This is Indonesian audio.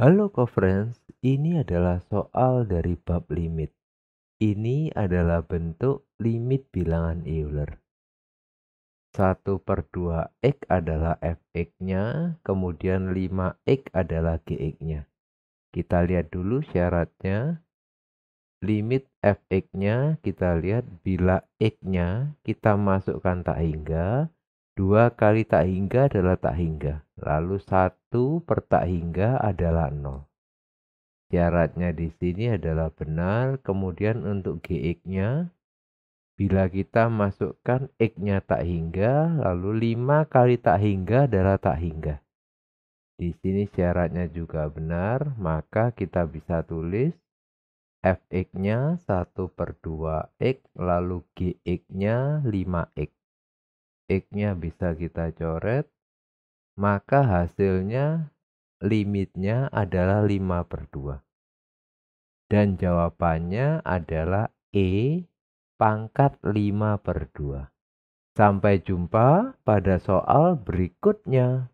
Halo co-friends, ini adalah soal dari bab limit. Ini adalah bentuk limit bilangan Euler. 1 per 2 X adalah Fx-nya, kemudian 5X adalah x nya Kita lihat dulu syaratnya. Limit Fx-nya kita lihat bila X-nya kita masukkan tak hingga, 2 kali tak hingga adalah tak hingga. Lalu 1 per tak hingga adalah 0. Syaratnya di sini adalah benar. Kemudian untuk GX-nya, bila kita masukkan X-nya tak hingga, lalu 5 kali tak hingga adalah tak hingga. Di sini syaratnya juga benar, maka kita bisa tulis fx-nya 1 per 2x, lalu gx-nya 5x x-nya bisa kita coret, maka hasilnya limitnya adalah 5 per 2. Dan jawabannya adalah E pangkat 5 per 2. Sampai jumpa pada soal berikutnya.